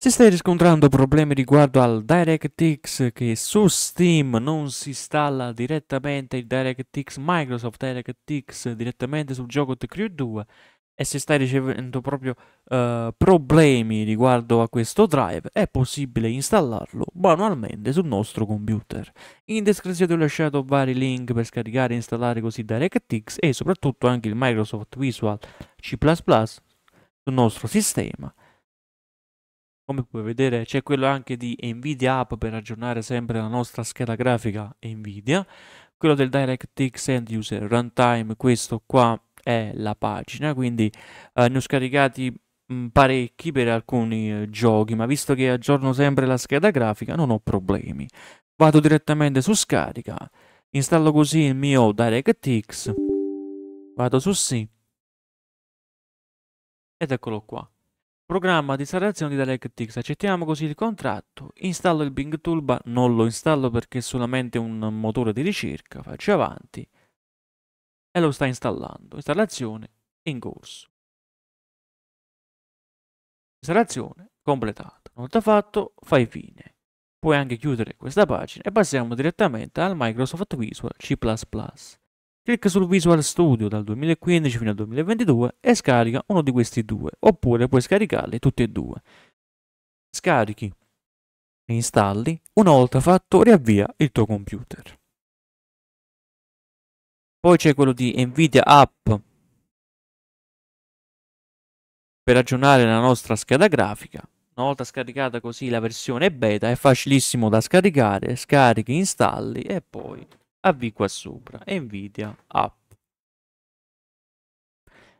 Se stai riscontrando problemi riguardo al DirectX che su Steam non si installa direttamente il DirectX Microsoft DirectX direttamente sul gioco The Crew 2 e se stai ricevendo proprio uh, problemi riguardo a questo drive è possibile installarlo manualmente sul nostro computer. In descrizione ti ho lasciato vari link per scaricare e installare così DirectX e soprattutto anche il Microsoft Visual C++ sul nostro sistema come puoi vedere c'è quello anche di Nvidia App per aggiornare sempre la nostra scheda grafica Nvidia, quello del DirectX End User Runtime, questo qua è la pagina, quindi eh, ne ho scaricati mh, mm, parecchi per alcuni eh, giochi, ma visto che aggiorno sempre la scheda grafica non ho problemi. Vado direttamente su scarica, installo così il mio DirectX, vado su sì ed eccolo qua. Programma di installazione di DirectX, accettiamo così il contratto, installo il Bing Toolbar, non lo installo perché è solamente un motore di ricerca, faccio avanti e lo sta installando, installazione in corso. Installazione completata, una volta fatto fai fine. Puoi anche chiudere questa pagina e passiamo direttamente al Microsoft Visual C++. Clicca sul Visual Studio dal 2015 fino al 2022 e scarica uno di questi due, oppure puoi scaricarli tutti e due. Scarichi e installi, una volta fatto riavvia il tuo computer. Poi c'è quello di Nvidia App per aggiornare la nostra scheda grafica. Una volta scaricata così la versione beta è facilissimo da scaricare, scarichi, installi e poi avvii qua sopra, Nvidia App.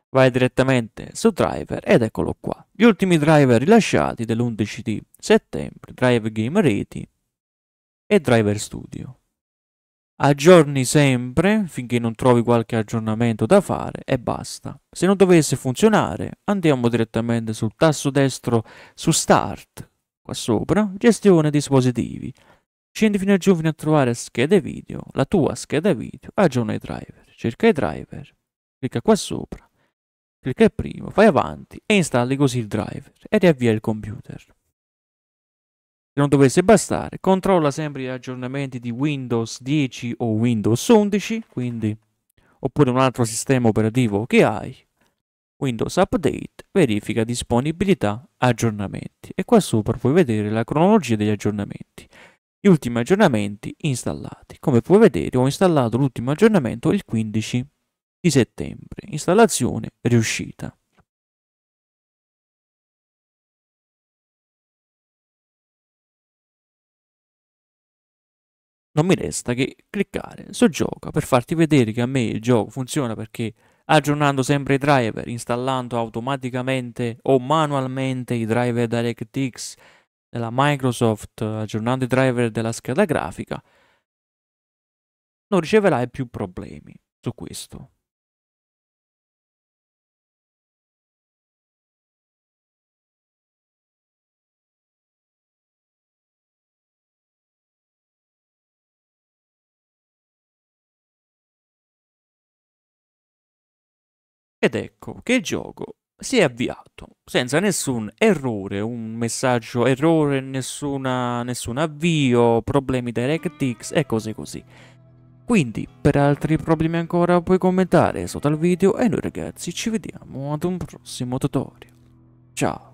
Vai direttamente su driver ed eccolo qua. Gli ultimi driver rilasciati dell'11 di settembre, Drive Game Reti e Driver Studio. Aggiorni sempre finché non trovi qualche aggiornamento da fare e basta. Se non dovesse funzionare, andiamo direttamente sul tasto destro su Start, qua sopra, Gestione dispositivi Scendi fino a giovine a trovare schede video, la tua scheda video, aggiorna i driver, cerca i driver, clicca qua sopra, clicca il primo, fai avanti e installi così il driver e riavvia il computer. Se non dovesse bastare, controlla sempre gli aggiornamenti di Windows 10 o Windows 11, quindi, oppure un altro sistema operativo che hai, Windows Update, verifica disponibilità, aggiornamenti e qua sopra puoi vedere la cronologia degli aggiornamenti gli ultimi aggiornamenti installati. Come puoi vedere ho installato l'ultimo aggiornamento il 15 di settembre. Installazione riuscita. Non mi resta che cliccare su gioca per farti vedere che a me il gioco funziona perché aggiornando sempre i driver, installando automaticamente o manualmente i driver DirectX della Microsoft aggiornando i driver della scheda grafica, non riceverai più problemi su questo. Ed ecco che gioco si è avviato senza nessun errore, un messaggio errore, nessuna, nessun avvio, problemi DirectX e cose così. Quindi, per altri problemi ancora puoi commentare sotto al video e noi ragazzi ci vediamo ad un prossimo tutorial. Ciao!